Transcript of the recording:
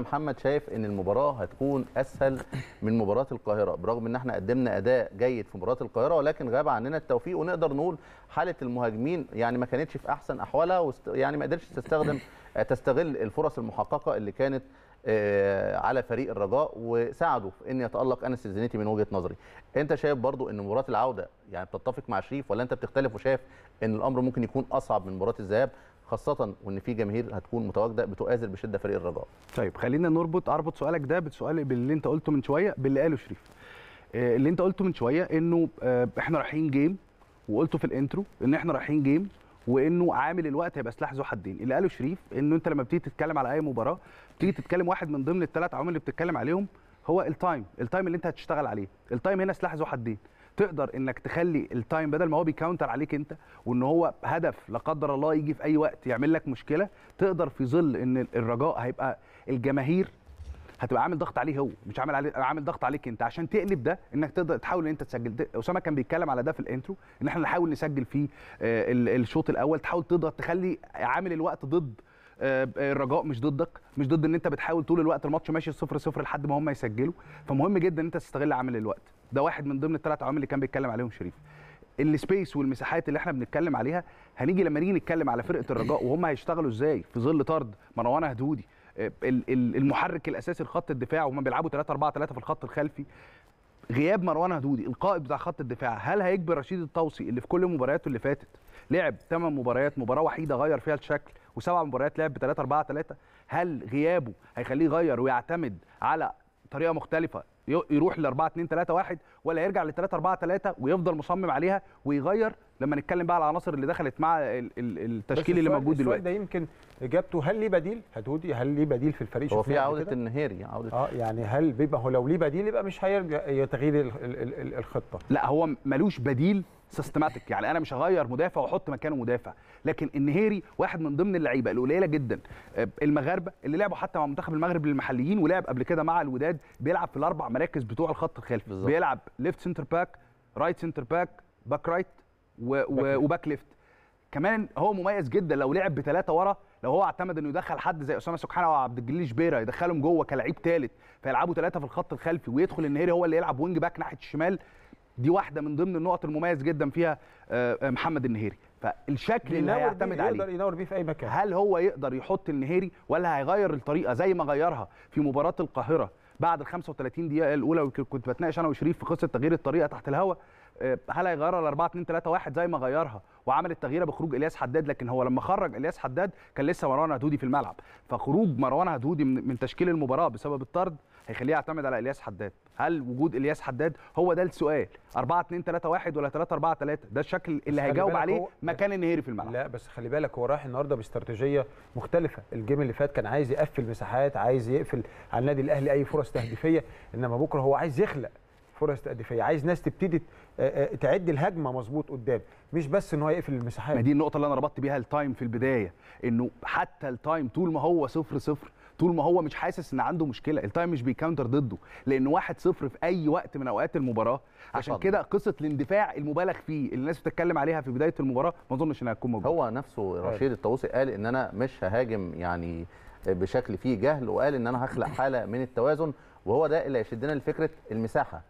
محمد شايف ان المباراه هتكون اسهل من مباراه القاهره برغم ان احنا قدمنا اداء جيد في مباراه القاهره ولكن غاب عننا التوفيق ونقدر نقول حاله المهاجمين يعني ما كانتش في احسن احوالها يعني ما قدرتش تستخدم تستغل الفرص المحققه اللي كانت آه، على فريق الرجاء وساعده في ان يتالق انس الزنيتي من وجهه نظري انت شايف برضو ان مباراه العوده يعني بتتفق مع شريف ولا انت بتختلف وشايف ان الامر ممكن يكون اصعب من مباراه الذهاب خاصة وإن في جماهير هتكون متواجدة بتؤازر بشدة فريق الرجاء. طيب خلينا نربط أربط سؤالك ده بسؤال باللي أنت قلته من شوية باللي قاله شريف. آه، اللي أنت قلته من شوية إنه آه، إحنا رايحين جيم وقلته في الانترو إن إحنا رايحين جيم وانه عامل الوقت هيبقى سلاح ذو حدين اللي قاله شريف انه انت لما بتيجي تتكلم على اي مباراه بتيجي تتكلم واحد من ضمن الثلاث عوامل اللي بتتكلم عليهم هو التايم التايم اللي انت هتشتغل عليه التايم هنا سلاح ذو حدين تقدر انك تخلي التايم بدل ما هو بيكاونتر عليك انت وان هو هدف لا قدر الله يجي في اي وقت يعمل لك مشكله تقدر في ظل ان الرجاء هيبقى الجماهير هتبقى عامل ضغط عليه هو مش عامل عليه عامل ضغط عليك انت عشان تقلب ده انك تقدر تحاول ان انت تسجل اسامه كان بيتكلم على ده في الانترو ان احنا نحاول نسجل في آه، الشوط الاول تحاول تقدر تخلي عامل الوقت ضد الرجاء آه، آه، مش ضدك مش ضد ان انت بتحاول طول الوقت الماتش ماشي صفر صفر لحد ما هم يسجلوا فمهم جدا ان انت تستغل عامل الوقت ده واحد من ضمن الثلاث عوامل اللي كان بيتكلم عليهم شريف السبيس والمساحات اللي احنا بنتكلم عليها هنيجي لما نيجي نتكلم على فرقه الرجاء وهم هيشتغلوا ازاي في ظل طرد مروان هدودي المحرك الاساسي لخط الدفاع وهم بيلعبوا 3 4 3 في الخط الخلفي غياب مروان هدودي القائد بتاع خط الدفاع هل هيجبر رشيد الطوسي اللي في كل مبارياته اللي فاتت لعب 8 مباريات مباراه وحيده غير فيها الشكل وسبع مباريات لعب ب 3 4 3 هل غيابه هيخليه يغير ويعتمد على طريقه مختلفه يروح ل 4 2 3 1 ولا يرجع ل 3 4 3 ويفضل مصمم عليها ويغير لما نتكلم بقى على العناصر اللي دخلت مع التشكيل اللي موجود دلوقتي ده يمكن اجابته هل ليه بديل هتودي هل ليه بديل في الفريق هو في عوده النهيري عوده اه يعني هل بيبقى هو لو ليه بديل يبقى مش هيرجع تغيير الخطه لا هو ملوش بديل سيستماتيك يعني انا مش هغير مدافع واحط مكانه مدافع لكن النهيري واحد من ضمن اللعيبه القليله جدا آه، المغاربه اللي لعبوا حتى مع منتخب المغرب للمحليين ولعب قبل كده مع الوداد بيلعب في الاربع مراكز بتوع الخط الخلفي بالظبط بيلعب ليفت سنتر باك رايت سنتر باك باك رايت وباك ليفت كمان هو مميز جدا لو لعب بثلاثه ورا لو هو اعتمد انه يدخل حد زي اسامه سبحان او عبد الجليل شبيره يدخلهم جوه كلاعب ثالث فيلعبوا ثلاثه في الخط الخلفي ويدخل النهيري هو اللي يلعب وينج باك ناحيه الشمال دي واحده من ضمن النقط المميز جدا فيها آه، آه، محمد النهيري فالشكل اللي هيعتمد عليه يقدر يدور بيه في اي مكان هل هو يقدر يحط النهيري ولا هيغير الطريقه زي ما غيرها في مباراه القاهره بعد ال 35 دقيقه الاولى كنت بتناقش انا وشريف في قصه تغيير الطريقه تحت الهواء آه، هل هيغيرها ل 4 2 3 1 زي ما غيرها وعمل التغييره بخروج الياس حداد لكن هو لما خرج الياس حداد كان لسه مروان هدودي في الملعب فخروج مروان هدودي من تشكيل المباراه بسبب الطرد هيخليه يعتمد على الياس حداد هل وجود الياس حداد هو ده السؤال 4 2 3 1 ولا 3 4 3 ده الشكل اللي هيجاوب عليه مكان النهيري في الملعب لا بس خلي بالك هو رايح النهارده باستراتيجيه مختلفه الجيم اللي فات كان عايز يقفل مساحات عايز يقفل على النادي الاهلي اي فرص تهديفيه انما بكره هو عايز يخلق فرص تهديفيه عايز ناس تبتدي آه، آه، تعد الهجمه مظبوط قدام مش بس ان هو يقفل المساحات ما دي النقطه اللي انا ربطت بيها التايم في البدايه انه حتى التايم طول ما هو صفر صفر طول ما هو مش حاسس ان عنده مشكله التايم مش بيكاونتر ضده لان واحد صفر في اي وقت من اوقات المباراه عشان كده قصه الاندفاع المبالغ فيه اللي الناس بتتكلم عليها في بدايه المباراه ما اظنش انها هتكون موجوده هو نفسه رشيد الطاووسي قال ان انا مش ههاجم يعني بشكل فيه جهل وقال ان انا هخلق حاله من التوازن وهو ده اللي هيشدنا لفكره المساحه